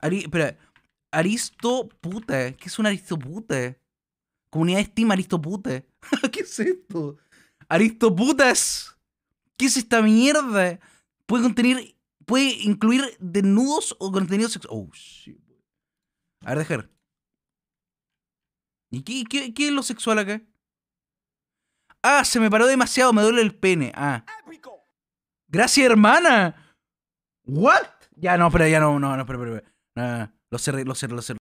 Ari, espera, Aristopute. ¿Qué es un aristopute? Comunidad de Steam Aristopute. ¿Qué es esto? ¡Aristoputas! ¿Qué es esta mierda? Puede contener. Puede incluir desnudos o contenido sexual. Oh, A ver, dejar. ¿Y qué, es lo sexual acá? Ah, se me paró demasiado, me duele el pene. Ah. Gracias, hermana. What? Ya no, espera, ya no, no, no, espera, espera. Ah, lo cerré, lo cerré, lo cerré.